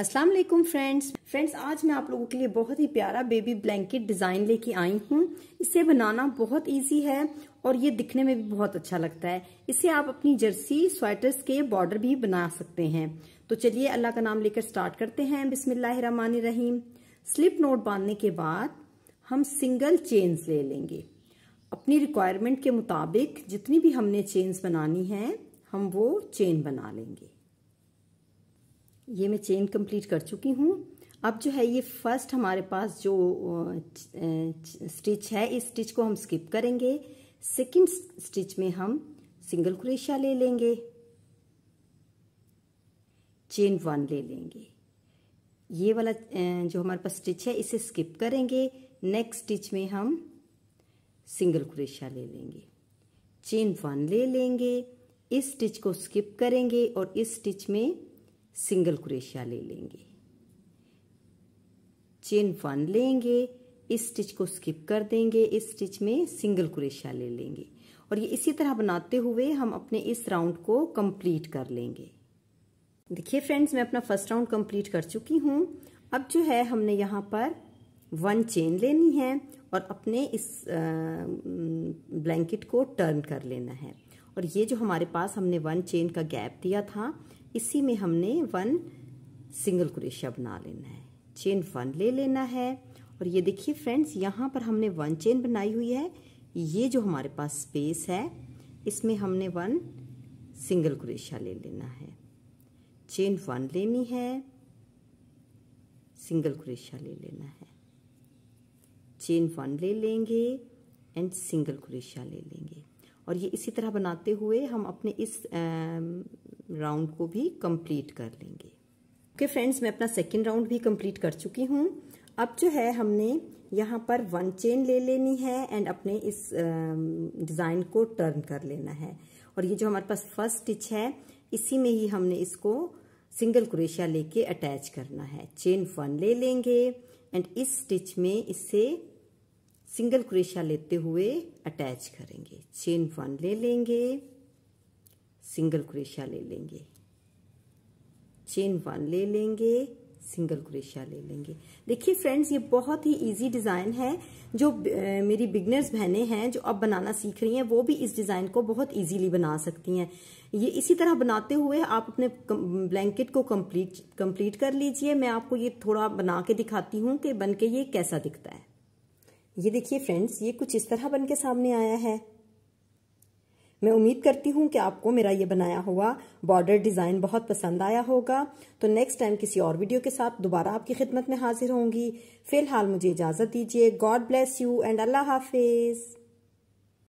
अस्सलाम वालेकुम friends friends आज मैं आप लोगों के लिए बहुत ही प्यारा बेबी ब्लैंकेट डिज़ाइन लेके आई हूँ इसे बनाना बहुत इजी है और ये दिखने में भी बहुत अच्छा लगता है इसे आप अपनी जर्सी स्वेटर्स के बॉर्डर भी बना सकते हैं तो चलिए अल्लाह का नाम लेकर स्टार्ट करते हैं बिसमिल्ल रहीम स्लिप नोट बांधने के बाद हम सिंगल चेन्स ले लेंगे अपनी रिक्वायरमेंट के मुताबिक जितनी भी हमने चेन्स बनानी है हम वो चेन बना लेंगे ये मैं चेन कंप्लीट कर चुकी हूँ अब जो है ये फर्स्ट हमारे पास जो स्टिच है इस स्टिच को हम स्किप करेंगे सेकंड स्टिच में हम सिंगल क्रेशिया ले लेंगे चेन वन ले लेंगे ये वाला जो हमारे पास स्टिच है इसे स्किप करेंगे नेक्स्ट स्टिच में हम सिंगल क्रेशिया ले लेंगे चेन वन ले लेंगे इस स्टिच को स्किप करेंगे और इस स्टिच में सिंगल क्रेशिया ले लेंगे चेन वन लेंगे इस स्टिच को स्किप कर देंगे इस स्टिच में सिंगल क्रेशिया ले लेंगे और ये इसी तरह बनाते हुए हम अपने इस राउंड को कंप्लीट कर लेंगे देखिए फ्रेंड्स मैं अपना फर्स्ट राउंड कंप्लीट कर चुकी हूँ अब जो है हमने यहाँ पर वन चेन लेनी है और अपने इस ब्लैंकेट को टर्न कर लेना है और ये जो हमारे पास हमने वन चेन का गैप दिया था इसी में हमने वन सिंगल क्रेशिया बना लेना है चेन वन ले लेना है और ये देखिए फ्रेंड्स यहाँ पर हमने वन चेन बनाई हुई है ये जो हमारे पास स्पेस है इसमें हमने वन सिंगल क्रेशिया ले लेना है चेन वन लेनी है सिंगल क्रेशिया ले लेना है चेन वन ले लेंगे एंड सिंगल क्रेशिया ले लेंगे और ये इसी तरह बनाते हुए हम अपने इस आ, राउंड को भी कंप्लीट कर लेंगे ओके okay फ्रेंड्स मैं अपना सेकेंड राउंड भी कंप्लीट कर चुकी हूँ अब जो है हमने यहाँ पर वन चेन ले लेनी है एंड अपने इस डिज़ाइन को टर्न कर लेना है और ये जो हमारे पास फर्स्ट स्टिच है इसी में ही हमने इसको सिंगल क्रोशिया लेके अटैच करना है चेन वन ले लेंगे एंड इस स्टिच में इसे सिंगल क्रोशिया लेते हुए अटैच करेंगे चेन वन ले लेंगे सिंगल क्रेशिया ले लेंगे चेन वन ले लेंगे सिंगल क्रेशिया ले लेंगे देखिए फ्रेंड्स ये बहुत ही इजी डिज़ाइन है जो मेरी बिगनर्स बहनें हैं जो अब बनाना सीख रही हैं वो भी इस डिज़ाइन को बहुत इजीली बना सकती हैं ये इसी तरह बनाते हुए आप अपने ब्लैंकेट को कंप्लीट कंप्लीट कर लीजिए मैं आपको ये थोड़ा बना के दिखाती हूँ कि बन के ये कैसा दिखता है ये देखिए फ्रेंड्स ये कुछ इस तरह बन के सामने आया है मैं उम्मीद करती हूँ कि आपको मेरा ये बनाया हुआ बॉर्डर डिज़ाइन बहुत पसंद आया होगा तो नेक्स्ट टाइम किसी और वीडियो के साथ दोबारा आपकी खिदमत में हाजिर होंगी फिलहाल मुझे इजाज़त दीजिए गॉड ब्लेस यू एंड अल्लाह हाफिज़